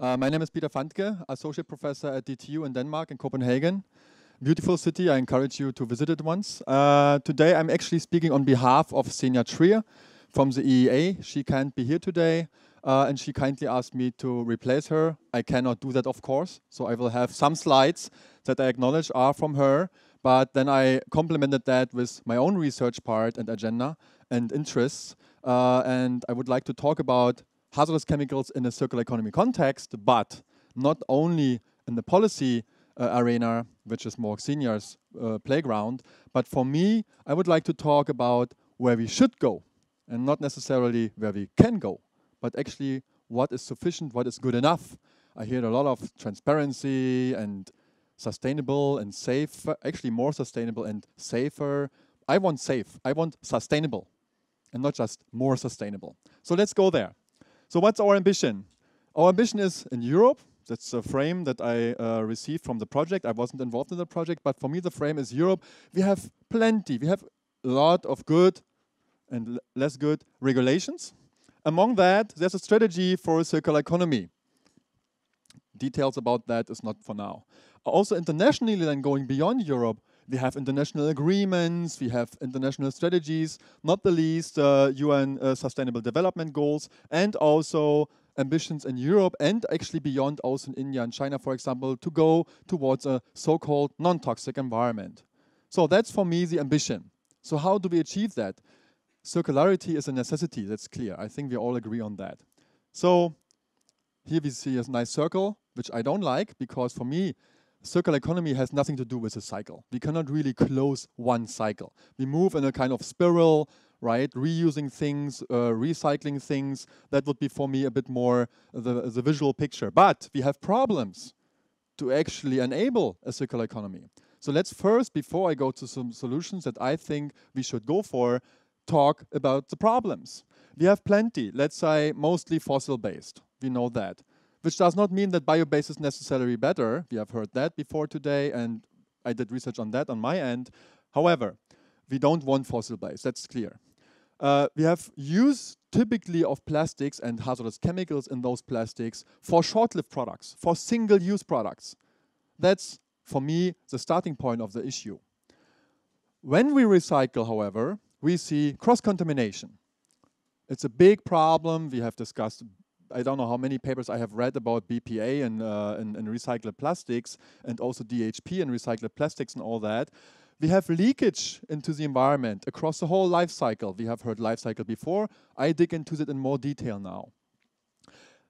Uh, my name is Peter Fantke, associate professor at DTU in Denmark in Copenhagen. Beautiful city, I encourage you to visit it once. Uh, today I'm actually speaking on behalf of Senior Trier from the EEA. She can't be here today uh, and she kindly asked me to replace her. I cannot do that, of course, so I will have some slides that I acknowledge are from her, but then I complemented that with my own research part and agenda and interests. Uh, and I would like to talk about hazardous chemicals in a circular economy context, but not only in the policy uh, arena, which is more seniors' uh, playground. But for me, I would like to talk about where we should go, and not necessarily where we can go, but actually what is sufficient, what is good enough. I hear a lot of transparency and sustainable and safe, actually more sustainable and safer. I want safe. I want sustainable and not just more sustainable. So let's go there. So what's our ambition? Our ambition is in Europe. That's a frame that I uh, received from the project. I wasn't involved in the project, but for me the frame is Europe. We have plenty. We have a lot of good and less good regulations. Among that, there's a strategy for a circular economy. Details about that is not for now. Also internationally, then going beyond Europe, we have international agreements, we have international strategies, not the least uh, UN uh, Sustainable Development Goals, and also ambitions in Europe and actually beyond, also in India and China, for example, to go towards a so called non toxic environment. So that's for me the ambition. So, how do we achieve that? Circularity is a necessity, that's clear. I think we all agree on that. So, here we see a nice circle, which I don't like because for me, circular economy has nothing to do with a cycle. We cannot really close one cycle. We move in a kind of spiral, right? Reusing things, uh, recycling things. That would be for me a bit more the, the visual picture. But we have problems to actually enable a circular economy. So let's first, before I go to some solutions that I think we should go for, talk about the problems. We have plenty, let's say mostly fossil based. We know that which does not mean that biobase is necessarily better. We have heard that before today, and I did research on that on my end. However, we don't want fossil base, that's clear. Uh, we have use typically of plastics and hazardous chemicals in those plastics for short-lived products, for single-use products. That's, for me, the starting point of the issue. When we recycle, however, we see cross-contamination. It's a big problem. We have discussed I don't know how many papers I have read about BPA and, uh, and, and recycled plastics and also DHP and recycled plastics and all that we have leakage into the environment across the whole life cycle. We have heard life cycle before. I dig into that in more detail now.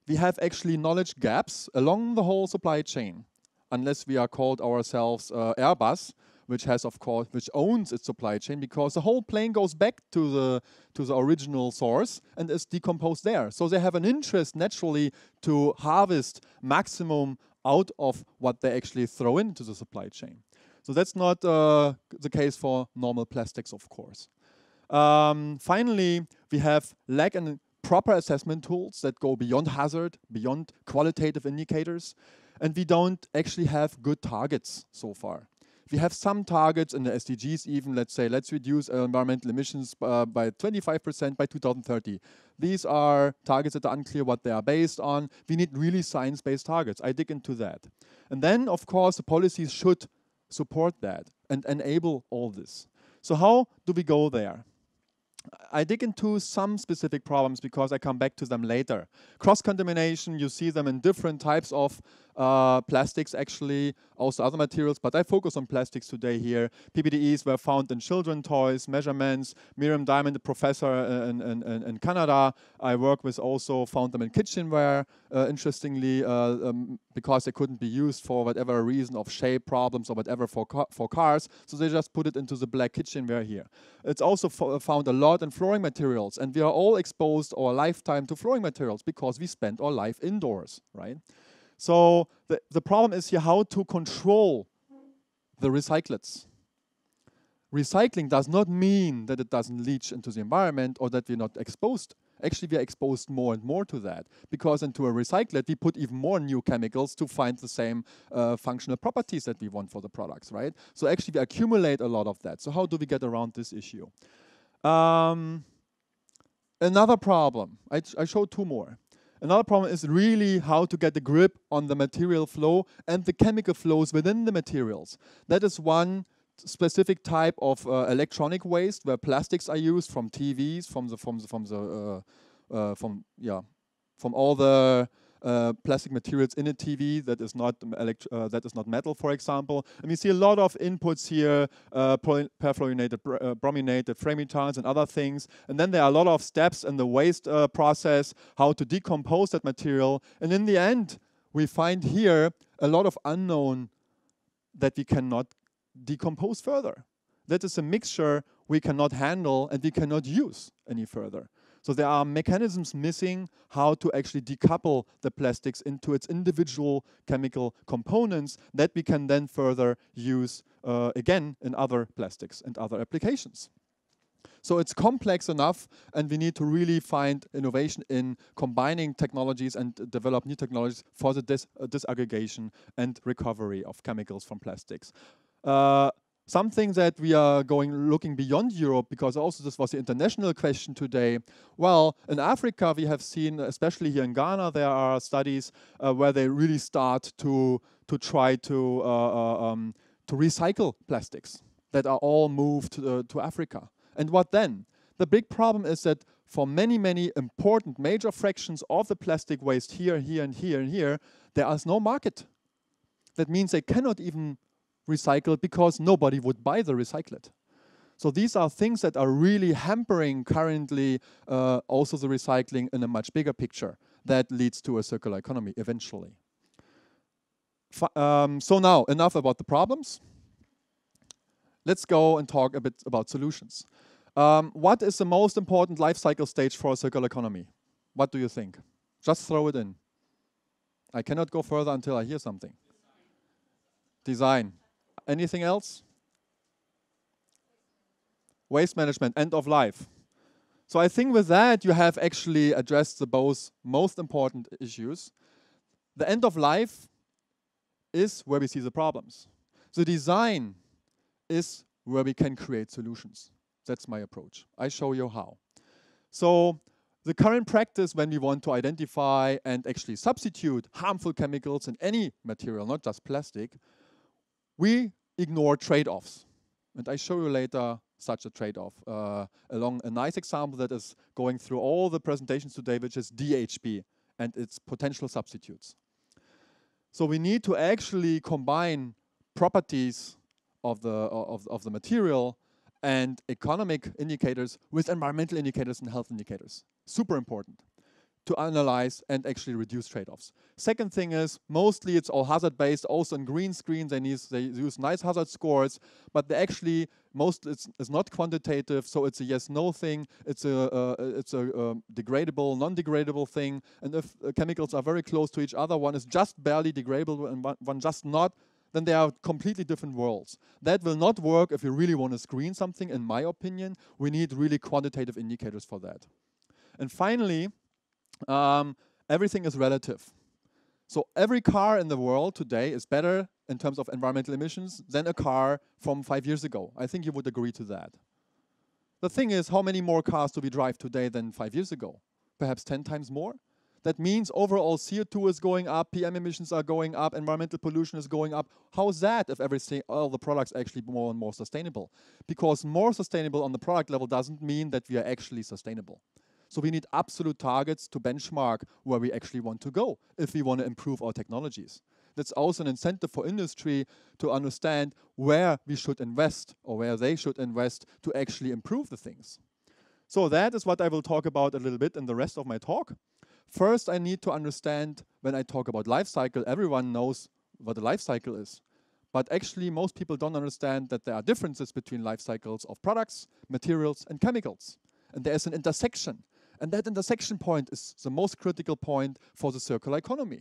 We have actually knowledge gaps along the whole supply chain, unless we are called ourselves uh, Airbus, which has of course which owns its supply chain because the whole plane goes back to the to the original source and is decomposed there. So they have an interest naturally to harvest maximum out of what they actually throw into the supply chain. So that's not uh, the case for normal plastics, of course. Um, finally, we have lack and proper assessment tools that go beyond hazard, beyond qualitative indicators, and we don't actually have good targets so far we have some targets in the SDGs even, let's say, let's reduce environmental emissions uh, by 25% by 2030. These are targets that are unclear what they are based on. We need really science-based targets. I dig into that. And then, of course, the policies should support that and enable all this. So how do we go there? I dig into some specific problems because I come back to them later. Cross-contamination, you see them in different types of uh, plastics actually, also other materials, but I focus on plastics today here. PBDEs were found in children toys, measurements. Miriam Diamond, a professor uh, in, in, in Canada, I work with also found them in kitchenware, uh, interestingly, uh, um, because they couldn't be used for whatever reason of shape problems or whatever for, ca for cars, so they just put it into the black kitchenware here. It's also uh, found a lot in flooring materials, and we are all exposed our lifetime to flooring materials because we spend our life indoors, right? So the, the problem is here how to control the recyclates. Recycling does not mean that it doesn't leach into the environment or that we're not exposed. Actually, we are exposed more and more to that because into a recyclate, we put even more new chemicals to find the same uh, functional properties that we want for the products, right? So actually, we accumulate a lot of that. So how do we get around this issue? Um, another problem. I, I showed two more. Another problem is really how to get a grip on the material flow and the chemical flows within the materials. That is one specific type of uh, electronic waste where plastics are used from TVs, from the from the from the uh, uh, from yeah, from all the uh, plastic materials in a TV that is not um, uh, that is not metal, for example. And we see a lot of inputs here, uh, perfluorinated, br uh, brominated frametons and other things. And then there are a lot of steps in the waste uh, process, how to decompose that material. And in the end, we find here a lot of unknown that we cannot decompose further. That is a mixture we cannot handle and we cannot use any further. So there are mechanisms missing how to actually decouple the plastics into its individual chemical components that we can then further use uh, again in other plastics and other applications. So it's complex enough, and we need to really find innovation in combining technologies and develop new technologies for the dis uh, disaggregation and recovery of chemicals from plastics. Uh, Something that we are going looking beyond Europe, because also this was the international question today. Well, in Africa, we have seen, especially here in Ghana, there are studies uh, where they really start to to try to uh, uh, um, to recycle plastics that are all moved uh, to Africa. And what then? The big problem is that for many, many important major fractions of the plastic waste here, here, and here, and here, there is no market. That means they cannot even recycled because nobody would buy the recycled. So these are things that are really hampering currently uh, also the recycling in a much bigger picture that leads to a circular economy eventually. F um, so now, enough about the problems. Let's go and talk a bit about solutions. Um, what is the most important life cycle stage for a circular economy? What do you think? Just throw it in. I cannot go further until I hear something. Design. Anything else? Waste management, end of life. So I think with that, you have actually addressed the both most important issues. The end of life is where we see the problems. The design is where we can create solutions. That's my approach. I show you how. So the current practice when we want to identify and actually substitute harmful chemicals in any material, not just plastic, we ignore trade-offs. And I show you later such a trade-off uh, along a nice example that is going through all the presentations today, which is DHB and its potential substitutes. So we need to actually combine properties of the, of, of the material and economic indicators with environmental indicators and health indicators. Super important to analyze and actually reduce trade-offs. Second thing is mostly it's all hazard-based, also in green screens they, need, they use nice hazard scores, but they actually most it's, it's not quantitative, so it's a yes/no thing. It's a uh, it's a uh, degradable, non-degradable thing, and if uh, chemicals are very close to each other, one is just barely degradable and one, one just not. Then they are completely different worlds. That will not work if you really want to screen something. In my opinion, we need really quantitative indicators for that. And finally, um, everything is relative. So every car in the world today is better in terms of environmental emissions than a car from five years ago. I think you would agree to that. The thing is, how many more cars do we drive today than five years ago? Perhaps 10 times more? That means overall CO2 is going up, PM emissions are going up, environmental pollution is going up. How is that if everything, all the products actually more and more sustainable? Because more sustainable on the product level doesn't mean that we are actually sustainable. So we need absolute targets to benchmark where we actually want to go if we want to improve our technologies. That's also an incentive for industry to understand where we should invest or where they should invest to actually improve the things. So that is what I will talk about a little bit in the rest of my talk. First, I need to understand when I talk about life cycle, everyone knows what a life cycle is. But actually, most people don't understand that there are differences between life cycles of products, materials, and chemicals. And there is an intersection and that intersection point is the most critical point for the circular economy.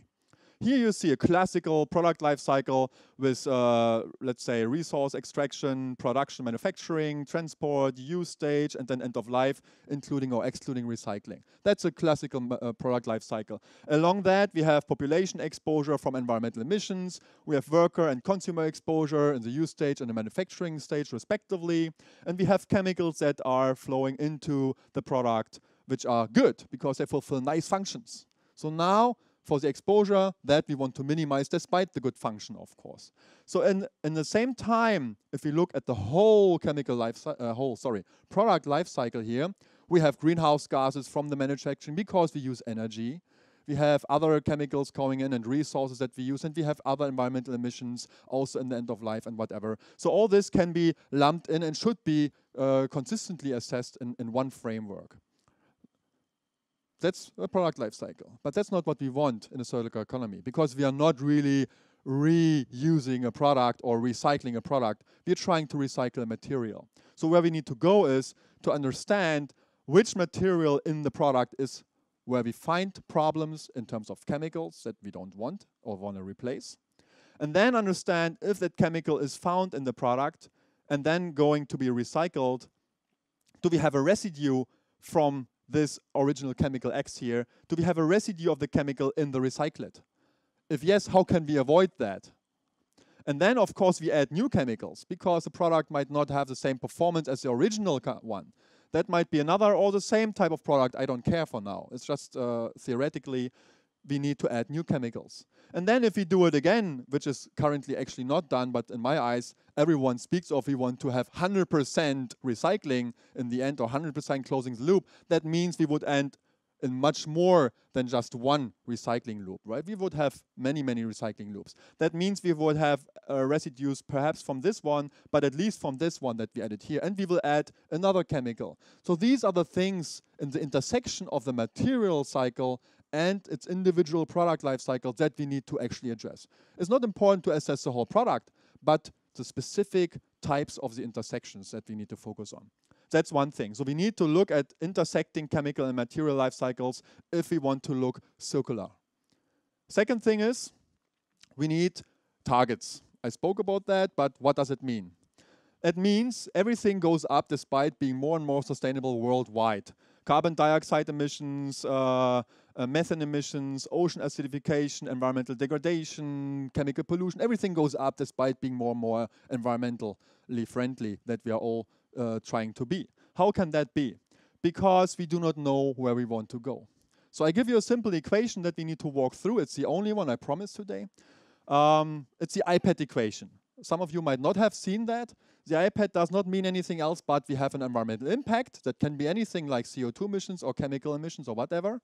Here you see a classical product life cycle with, uh, let's say, resource extraction, production, manufacturing, transport, use stage, and then end of life, including or excluding recycling. That's a classical uh, product life cycle. Along that, we have population exposure from environmental emissions. We have worker and consumer exposure in the use stage and the manufacturing stage, respectively. And we have chemicals that are flowing into the product which are good because they fulfill nice functions. So now for the exposure that we want to minimize despite the good function, of course. So in, in the same time, if we look at the whole chemical life, uh, whole, sorry, product life cycle here, we have greenhouse gases from the manufacturing because we use energy. We have other chemicals going in and resources that we use, and we have other environmental emissions also in the end of life and whatever. So all this can be lumped in and should be uh, consistently assessed in, in one framework. That's a product life cycle. But that's not what we want in a circular economy because we are not really reusing a product or recycling a product. We're trying to recycle a material. So where we need to go is to understand which material in the product is where we find problems in terms of chemicals that we don't want or want to replace. And then understand if that chemical is found in the product and then going to be recycled, do we have a residue from this original chemical X here? Do we have a residue of the chemical in the recyclate? If yes, how can we avoid that? And then, of course, we add new chemicals because the product might not have the same performance as the original one. That might be another or the same type of product. I don't care for now. It's just uh, theoretically we need to add new chemicals. And then if we do it again, which is currently actually not done, but in my eyes, everyone speaks of we want to have 100% recycling in the end or 100% closing the loop, that means we would end in much more than just one recycling loop, right? We would have many, many recycling loops. That means we would have uh, residues perhaps from this one, but at least from this one that we added here, and we will add another chemical. So these are the things in the intersection of the material cycle and its individual product life cycle that we need to actually address. It's not important to assess the whole product, but the specific types of the intersections that we need to focus on. That's one thing. So we need to look at intersecting chemical and material life cycles if we want to look circular. Second thing is we need targets. I spoke about that, but what does it mean? It means everything goes up despite being more and more sustainable worldwide carbon dioxide emissions, uh, uh, methane emissions, ocean acidification, environmental degradation, chemical pollution, everything goes up despite being more and more environmentally friendly that we are all uh, trying to be. How can that be? Because we do not know where we want to go. So I give you a simple equation that we need to walk through. It's the only one I promised today. Um, it's the iPad equation. Some of you might not have seen that the iPad does not mean anything else, but we have an environmental impact that can be anything like CO2 emissions or chemical emissions or whatever.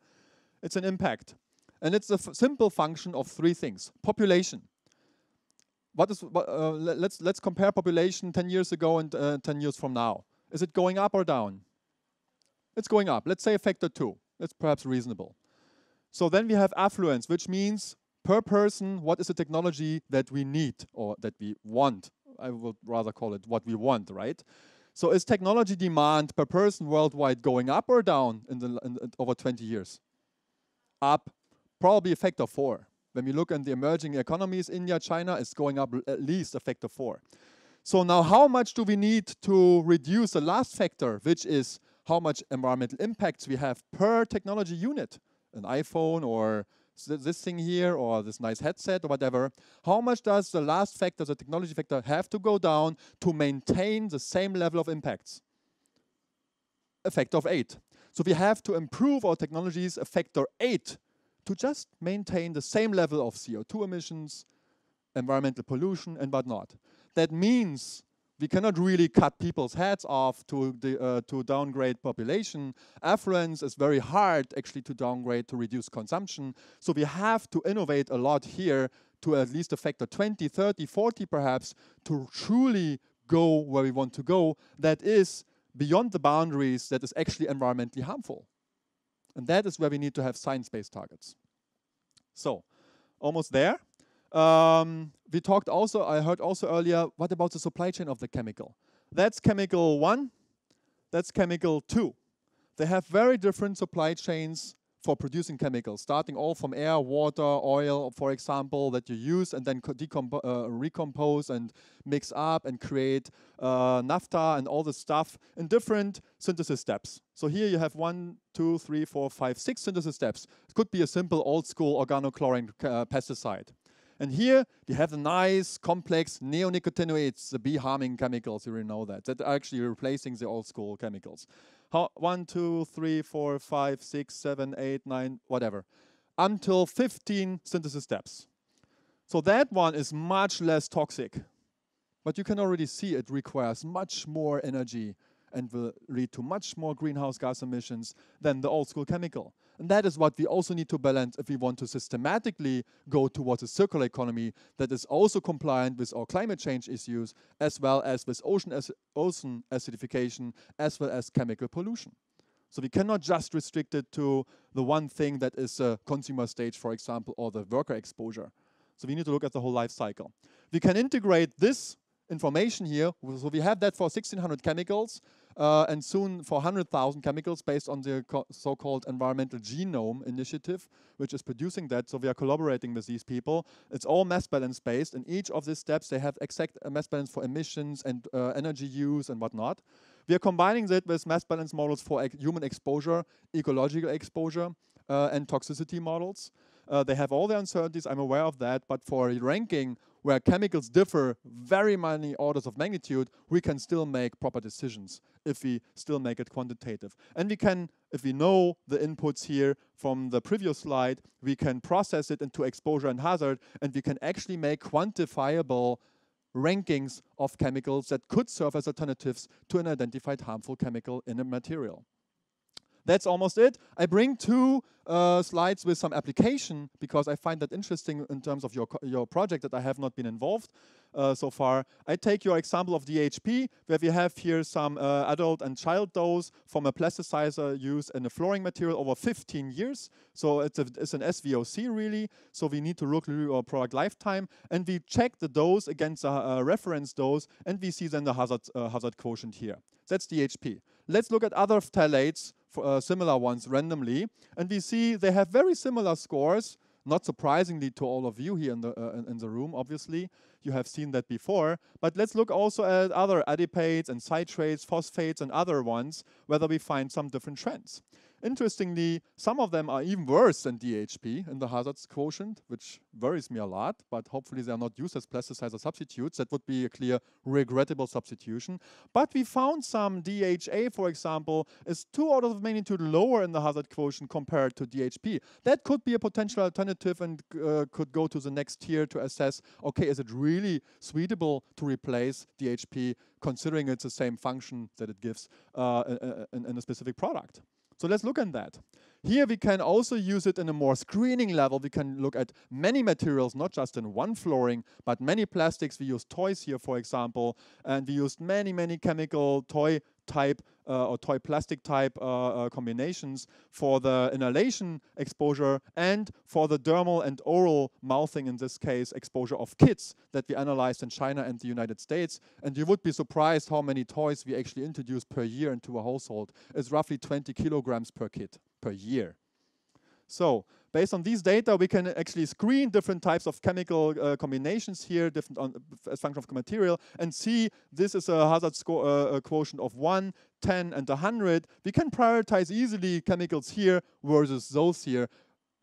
It's an impact. And it's a simple function of three things. Population. What is, uh, let's, let's compare population 10 years ago and uh, 10 years from now. Is it going up or down? It's going up. Let's say a factor 2. That's perhaps reasonable. So then we have affluence, which means per person, what is the technology that we need or that we want I would rather call it what we want, right? So is technology demand per person worldwide going up or down in the in, in, over 20 years? Up, probably a factor four. When we look at the emerging economies, India, China, it's going up at least a factor four. So now how much do we need to reduce the last factor, which is how much environmental impacts we have per technology unit, an iPhone or this thing here or this nice headset or whatever, how much does the last factor, the technology factor, have to go down to maintain the same level of impacts? A factor of eight. So we have to improve our technologies a factor eight to just maintain the same level of CO2 emissions, environmental pollution, and whatnot. That means we cannot really cut people's heads off to, the, uh, to downgrade population. affluence is very hard actually to downgrade to reduce consumption. So we have to innovate a lot here to at least a factor 20, 30, 40 perhaps to truly go where we want to go that is beyond the boundaries that is actually environmentally harmful. And that is where we need to have science-based targets. So almost there. Um, we talked also, I heard also earlier, what about the supply chain of the chemical? That's chemical one, that's chemical two. They have very different supply chains for producing chemicals, starting all from air, water, oil, for example, that you use and then uh, recompose and mix up and create uh, naphtha and all this stuff in different synthesis steps. So here you have one, two, three, four, five, six synthesis steps. It could be a simple old school organochlorine uh, pesticide and here we have the nice complex neonicotinoids, the bee harming chemicals, you already know that, that are actually replacing the old school chemicals. How, one, two, three, four, five, six, seven, eight, nine, whatever, until 15 synthesis steps. So that one is much less toxic. But you can already see it requires much more energy and will lead to much more greenhouse gas emissions than the old school chemical. And that is what we also need to balance if we want to systematically go towards a circular economy that is also compliant with our climate change issues, as well as with ocean, ac ocean acidification, as well as chemical pollution. So we cannot just restrict it to the one thing that is a consumer stage, for example, or the worker exposure. So we need to look at the whole life cycle. We can integrate this information here, so we have that for 1600 chemicals, uh, and soon 400,000 chemicals based on the so-called Environmental Genome Initiative, which is producing that. So we are collaborating with these people. It's all mass balance based. In each of these steps, they have exact uh, mass balance for emissions and uh, energy use and whatnot. We are combining that with mass balance models for human exposure, ecological exposure, uh, and toxicity models. Uh, they have all the uncertainties, I'm aware of that, but for ranking where chemicals differ very many orders of magnitude, we can still make proper decisions if we still make it quantitative. And we can, if we know the inputs here from the previous slide, we can process it into exposure and hazard, and we can actually make quantifiable rankings of chemicals that could serve as alternatives to an identified harmful chemical in a material. That's almost it. I bring two uh, slides with some application because I find that interesting in terms of your, your project that I have not been involved uh, so far. I take your example of DHP where we have here some uh, adult and child dose from a plasticizer used in a flooring material over 15 years. So it's, a, it's an SVOC really. So we need to look at our product lifetime and we check the dose against a, uh, reference dose and we see then the hazard, uh, hazard quotient here. That's DHP. Let's look at other phthalates uh, similar ones randomly, and we see they have very similar scores, not surprisingly to all of you here in the, uh, in the room, obviously. You have seen that before. But let's look also at other adipates and citrates, phosphates, and other ones, whether we find some different trends. Interestingly, some of them are even worse than DHP in the hazards quotient, which worries me a lot, but hopefully they are not used as plasticizer substitutes. That would be a clear regrettable substitution. But we found some DHA, for example, is two orders of magnitude lower in the hazard quotient compared to DHP. That could be a potential alternative and uh, could go to the next tier to assess, okay, is it really suitable to replace DHP considering it's the same function that it gives uh, in, in a specific product? So let's look at that. Here we can also use it in a more screening level. We can look at many materials, not just in one flooring, but many plastics. We used toys here, for example, and we used many, many chemical toy type uh, or toy plastic type uh, uh, combinations for the inhalation exposure and for the dermal and oral mouthing, in this case, exposure of kids that we analyzed in China and the United States. And you would be surprised how many toys we actually introduce per year into a household. It's roughly 20 kilograms per kid per year. So Based on these data, we can actually screen different types of chemical uh, combinations here, different on, as function of material, and see this is a hazard score, uh, a quotient of 1, 10, and 100. We can prioritize easily chemicals here versus those here,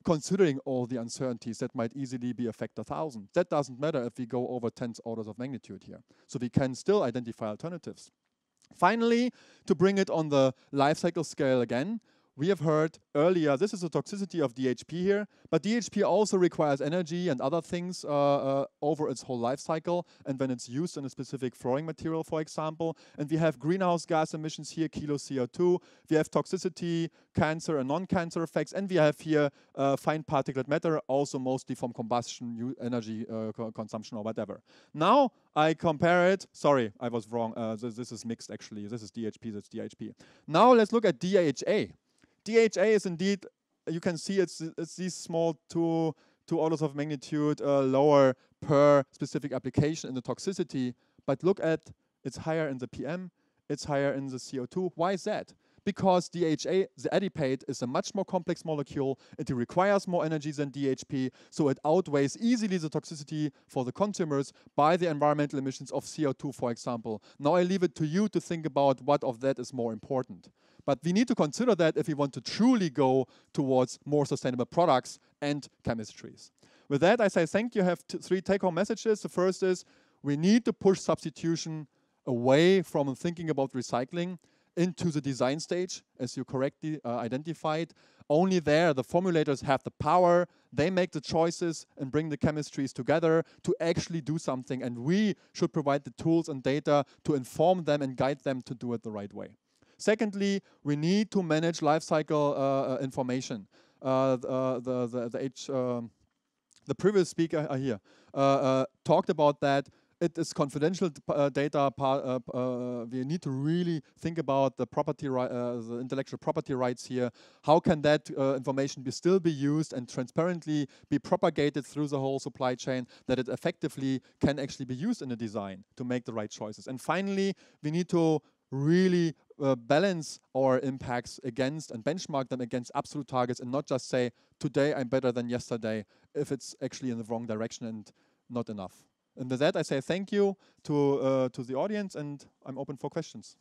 considering all the uncertainties that might easily be a factor 1,000. That doesn't matter if we go over 10 orders of magnitude here. So we can still identify alternatives. Finally, to bring it on the life cycle scale again, we have heard earlier, this is the toxicity of DHP here, but DHP also requires energy and other things uh, uh, over its whole life cycle, and when it's used in a specific flooring material, for example. And we have greenhouse gas emissions here, kilo CO2, we have toxicity, cancer and non-cancer effects, and we have here uh, fine particulate matter, also mostly from combustion, energy uh, co consumption or whatever. Now I compare it, sorry, I was wrong, uh, this, this is mixed actually, this is DHP, that's DHP. Now let's look at DHA. DHA is indeed, you can see it's, it's these small two, two orders of magnitude uh, lower per specific application in the toxicity, but look at it's higher in the PM, it's higher in the CO2. Why is that? Because DHA, the adipate, is a much more complex molecule. It requires more energy than DHP, so it outweighs easily the toxicity for the consumers by the environmental emissions of CO2, for example. Now I leave it to you to think about what of that is more important. But we need to consider that if we want to truly go towards more sustainable products and chemistries. With that, I say thank you. I have three take-home messages. The first is we need to push substitution away from thinking about recycling into the design stage, as you correctly uh, identified. Only there the formulators have the power, they make the choices and bring the chemistries together to actually do something. And we should provide the tools and data to inform them and guide them to do it the right way. Secondly, we need to manage lifecycle uh, uh, information. Uh, uh, the, the, the, um, the previous speaker uh, here talked about that it is confidential uh, data. Uh, uh, we need to really think about the property, the intellectual property rights here. How can that information be still be used and transparently be propagated through the whole supply chain that it effectively can actually be used in a design to make the right choices? And finally, we need to really uh, balance our impacts against and benchmark them against absolute targets and not just say, today I'm better than yesterday, if it's actually in the wrong direction and not enough. And with that, I say thank you to, uh, to the audience, and I'm open for questions.